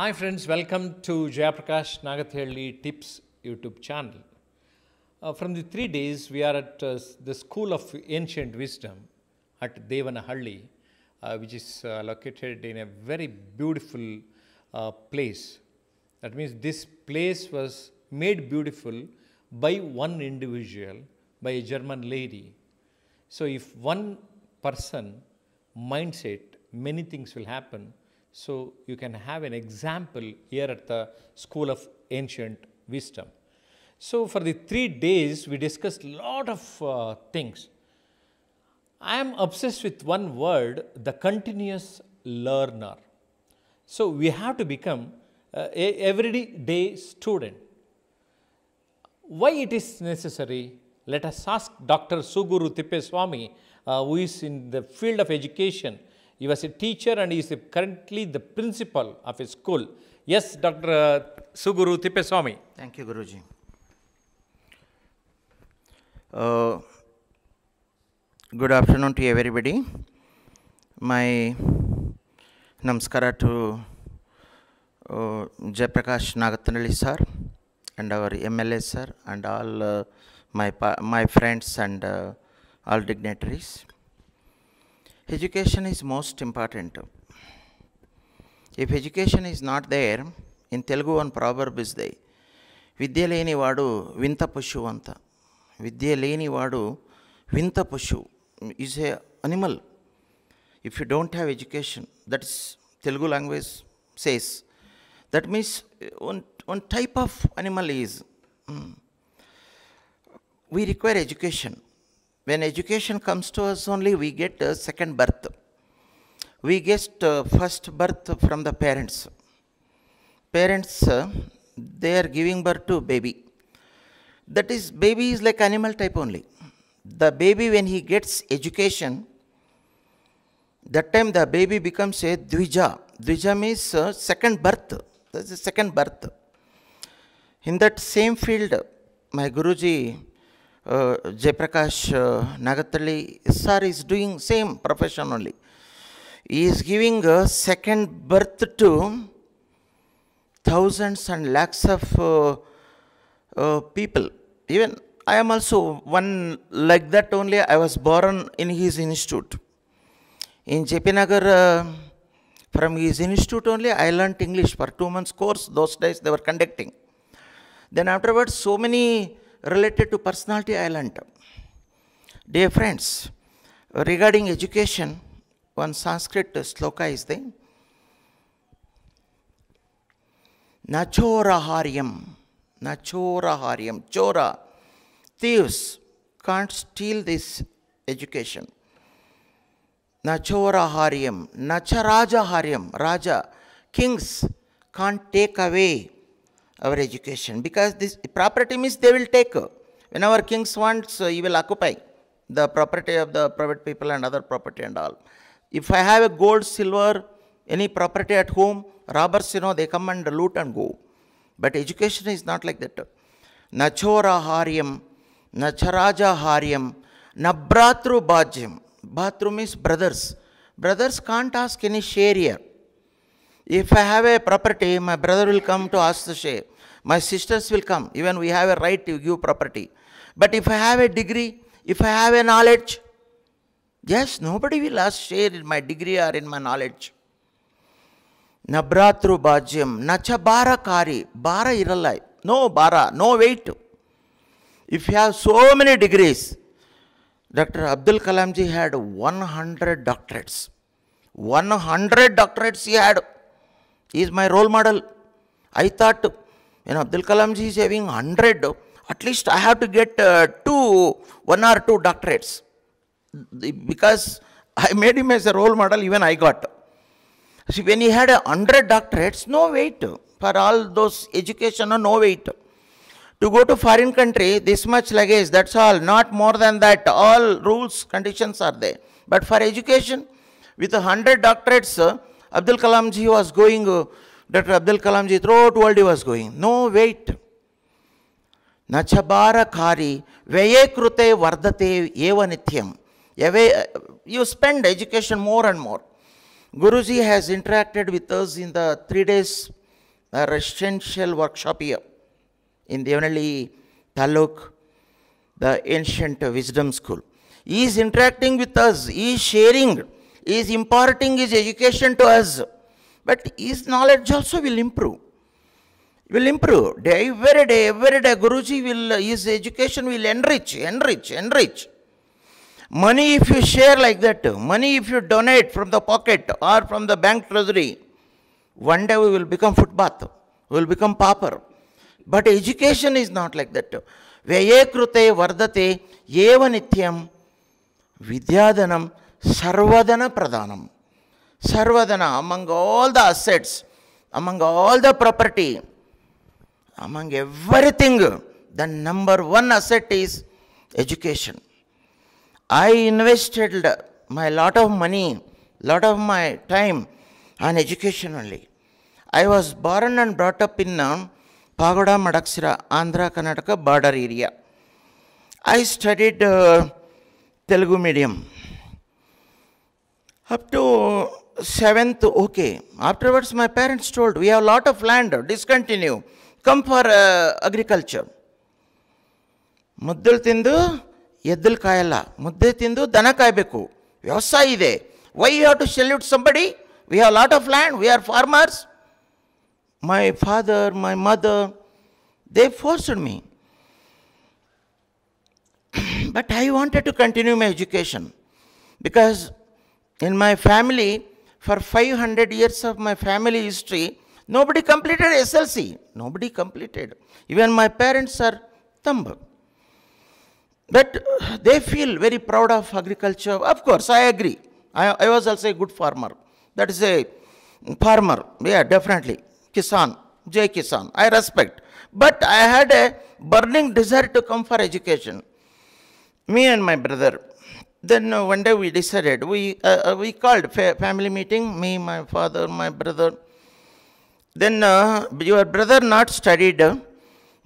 Hi friends, welcome to Jayaprakash Nagathirli Tips YouTube channel. Uh, from the three days, we are at uh, the School of Ancient Wisdom at Devanahalli, uh, which is uh, located in a very beautiful uh, place. That means this place was made beautiful by one individual, by a German lady. So if one person minds it, many things will happen so you can have an example here at the School of Ancient Wisdom. So for the three days, we discussed a lot of uh, things. I am obsessed with one word, the continuous learner. So we have to become uh, a everyday student. Why it is necessary? Let us ask Dr. Suguru Tippeswamy, uh, who is in the field of education, he was a teacher and he is currently the principal of a school. Yes, Dr. Uh, Suguru Tippeswamy. Thank you, Guruji. Uh, good afternoon to everybody. My namaskara to uh, Jayaprakash Nagatanali sir and our MLA sir and all uh, my, my friends and uh, all dignitaries. Education is most important. If education is not there, in Telugu one proverb is there. Vidya leni vadu vinta pushu vanta. Vidya leni vadu vinta pushu is a animal. If you don't have education, that is Telugu language says. That means one, one type of animal is. Hmm. we require education. When education comes to us only, we get a uh, second birth. We get uh, first birth from the parents. Parents, uh, they are giving birth to baby. That is, baby is like animal type only. The baby, when he gets education, that time the baby becomes a dvija. Dvija means second birth. That's the second birth. In that same field, my Guruji uh, Jayaprakash uh, Nagatali sir is doing same profession only. He is giving a second birth to thousands and lakhs of uh, uh, people. Even I am also one like that only. I was born in his institute. In Jepinagar, uh, from his institute only, I learnt English for two months course. Those days they were conducting. Then afterwards, so many related to personality island. Dear friends, regarding education, one Sanskrit sloka is the Nachoraharyam. Nachoraharyam. Chora. Thieves can't steal this education. Nachoraharyam. Nacharajaharyam. Raja. Kings can't take away our education because this property means they will take. When our kings wants, uh, he will occupy the property of the private people and other property and all. If I have a gold, silver, any property at home, robbers, you know, they come and loot and go. But education is not like that. Nachora haryam, nacharaja haryam, nabratru bhajyam. Bhatru means brothers. Brothers can't ask any share here. If I have a property, my brother will come to ask the share. My sisters will come. Even we have a right to give property. But if I have a degree, if I have a knowledge, yes, nobody will ask share in my degree or in my knowledge. Nabratru ಭಾಜ್ಯಂ ನಚ ಭಾರಕಾರಿ ಭಾರ ಇರಲ್ಲ no ಭಾರ no weight if you have so many degrees doctor Abdul Kalam ji had had 100 doctorates. 100 doctorates he had. He is my role model. I thought, you know, Abdul Kalam ji is having 100. At least I have to get uh, two, one or two doctorates. Because I made him as a role model, even I got. See, when he had 100 doctorates, no weight. For all those education, no weight. To go to foreign country, this much luggage, that's all. Not more than that. All rules, conditions are there. But for education, with 100 doctorates, Abdul Kalam ji was going, uh, Dr. Abdul Kalam ji, throughout world he was going. No, wait. Nachabara kari, krute vardate eva nityam. Uh, you spend education more and more. Guruji has interacted with us in the three days residential workshop here in Devanali Taluk, the ancient wisdom school. He is interacting with us, he is sharing is imparting his education to us. But his knowledge also will improve. Will improve. Day, every day, every day, Guruji will, his education will enrich, enrich, enrich. Money if you share like that, money if you donate from the pocket or from the bank treasury, one day we will become footbath, we will become pauper. But education is not like that. వ్యయకృతే వర్ధతే ఏవ నిత్యం విద్యాధనం Sarvadana Pradhanam. Sarvadana, among all the assets, among all the property, among everything, the number one asset is education. I invested my lot of money, lot of my time on education only. I was born and brought up in um, Pagoda, Madaksira, Andhra, Karnataka border area. I studied uh, Telugu medium up to seventh, okay. Afterwards, my parents told, we have a lot of land, discontinue. Come for uh, agriculture. Muddul tindu, yeddul kayala. Muddul tindu, dana beku. Why you have to salute somebody? We have a lot of land, we are farmers. My father, my mother, they forced me. but I wanted to continue my education. Because in my family, for 500 years of my family history, nobody completed SLC. Nobody completed. Even my parents are thumb. But they feel very proud of agriculture. Of course, I agree. I, I was also a good farmer. That is a farmer. Yeah, definitely. Kisan. J. Kisan. I respect. But I had a burning desire to come for education. Me and my brother, then uh, one day we decided, we, uh, uh, we called fa family meeting, me, my father, my brother. Then uh, your brother not studied,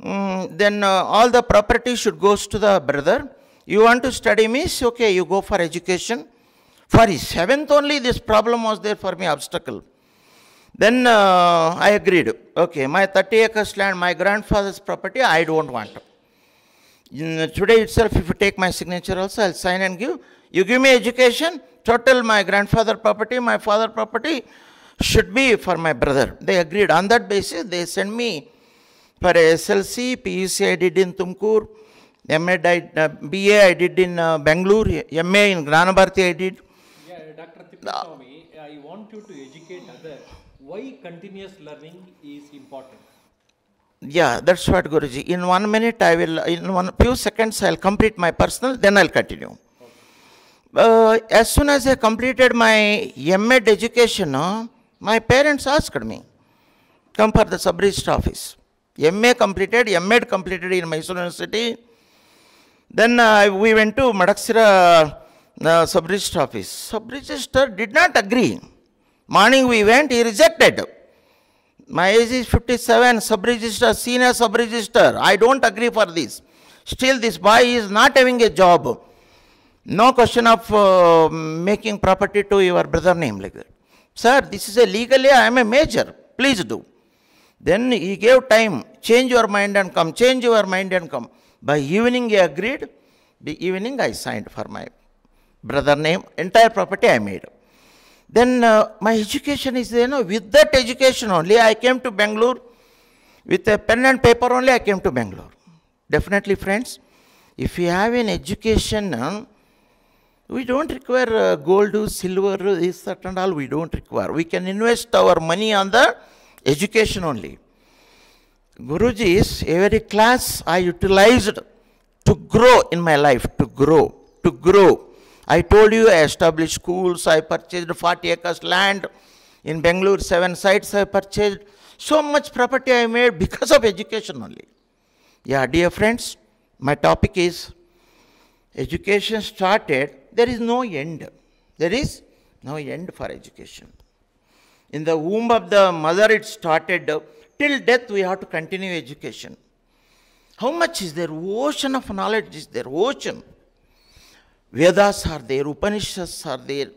mm, then uh, all the property should goes to the brother. You want to study means, okay, you go for education. For his seventh only, this problem was there for me, obstacle. Then uh, I agreed, okay, my 30 acres land, my grandfather's property, I don't want. In, today itself, if you take my signature also, I'll sign and give. You give me education, total my grandfather property, my father property should be for my brother. They agreed. On that basis, they sent me for SLC, PUC I did in Tumkur, MA uh, BA I did in uh, Bangalore, MA in Granabharti I did. Yeah, Dr. Tippaswamy, uh, I want you to educate others why continuous learning is important yeah, that's what Guruji. In one minute, I will, in one few seconds, I'll complete my personal, then I'll continue. Uh, as soon as I completed my M.Ed education, uh, my parents asked me, come for the sub office. M.A. completed, M.Ed completed in Mysore University. Then uh, we went to Madaksira uh, sub office. Sub did not agree. Morning we went, he rejected. My age is 57, sub-register, senior sub-register. I don't agree for this. Still, this boy is not having a job. No question of uh, making property to your brother name like that. Sir, this is a legal. I am a major. Please do. Then he gave time, change your mind and come, change your mind and come. By evening he agreed. The evening I signed for my brother name. Entire property I made. Then uh, my education is, you know, with that education only, I came to Bangalore. With a pen and paper only, I came to Bangalore. Definitely, friends, if you have an education, uh, we don't require uh, gold, silver, this, that, and all. We don't require. We can invest our money on the education only. Guruji's every class I utilized to grow in my life, to grow, to grow. I told you I established schools, I purchased 40 acres land. In Bangalore, seven sites I purchased. So much property I made because of education only. Yeah, dear friends, my topic is education started, there is no end. There is no end for education. In the womb of the mother it started. Till death we have to continue education. How much is there? Ocean of knowledge is there. Ocean. Vedas are there, Upanishads are there,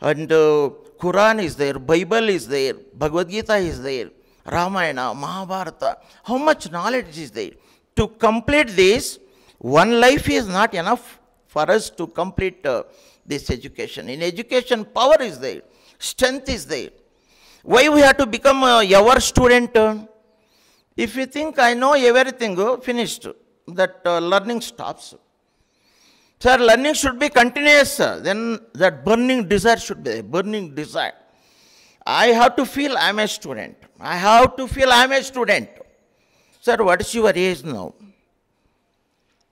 and uh, Quran is there, Bible is there, Bhagavad Gita is there, Ramayana, Mahabharata. How much knowledge is there? To complete this, one life is not enough for us to complete uh, this education. In education, power is there, strength is there. Why we have to become a uh, ever student? If you think I know everything, uh, finished, that uh, learning stops. So learning should be continuous. Then that burning desire should be there, burning desire. I have to feel I am a student. I have to feel I am a student. Sir, what is your age now?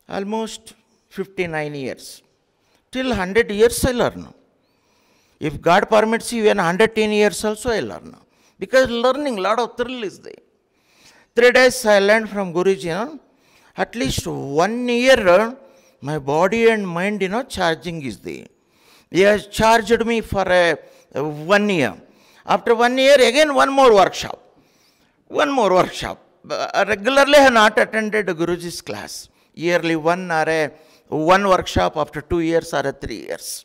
Almost 59 years. Till 100 years I learn. If God permits even 110 years also I learn. Because learning, lot of thrill is there. Three days I learned from Guruji. You know? At least one year my body and mind, you know, charging is there. He has charged me for a, a one year. After one year, again one more workshop. One more workshop. Uh, regularly I have not attended Guruji's class. Yearly one or a, one workshop after two years or three years.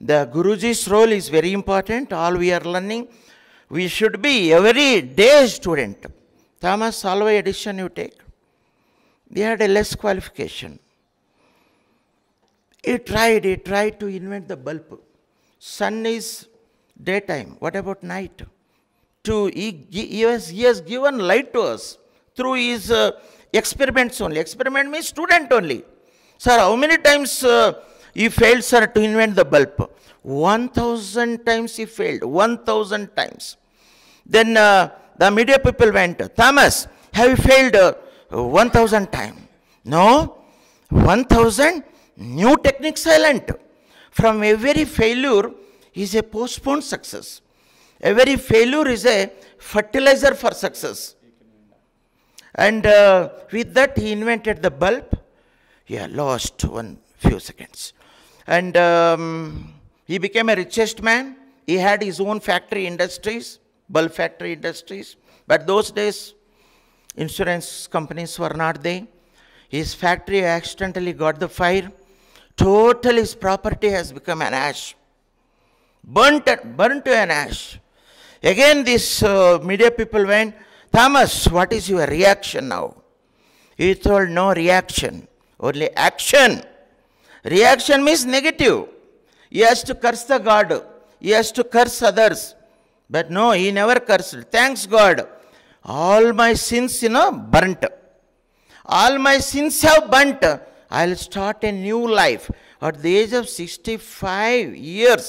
The Guruji's role is very important. All we are learning, we should be every day student. Thomas Solvay edition you take, they had a less qualification. He tried, he tried to invent the bulb. Sun is daytime. What about night? To, he, he, has, he has given light to us through his uh, experiments only. Experiment means student only. Sir, how many times uh, he failed, sir, to invent the bulb? 1,000 times he failed. 1,000 times. Then uh, the media people went, Thomas, have you failed uh, 1,000 times? No, 1,000 New technique silent. From every failure is a postponed success. Every failure is a fertilizer for success. And uh, with that, he invented the bulb. Yeah, lost one few seconds. And um, he became a richest man. He had his own factory industries, bulb factory industries. But those days, insurance companies were not there. His factory accidentally got the fire total his property has become an ash, burnt, burnt to an ash. Again, these uh, media people went, Thomas, what is your reaction now? He told, no reaction, only action. Reaction means negative. He has to curse the God. He has to curse others. But no, he never cursed. Thanks God. All my sins, you know, burnt. All my sins have burnt. I'll start a new life. At the age of 65 years,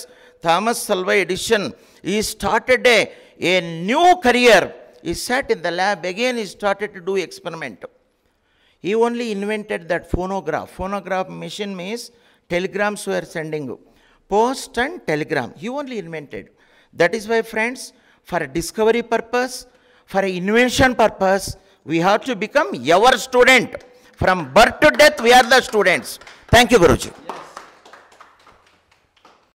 Thomas Salva Edison, he started a, a new career. He sat in the lab again, he started to do experiment. He only invented that phonograph. Phonograph machine means telegrams were sending. Post and telegram. He only invented. That is why, friends, for a discovery purpose, for an invention purpose, we have to become your student. From birth to death, we are the students. Thank you, Guruji.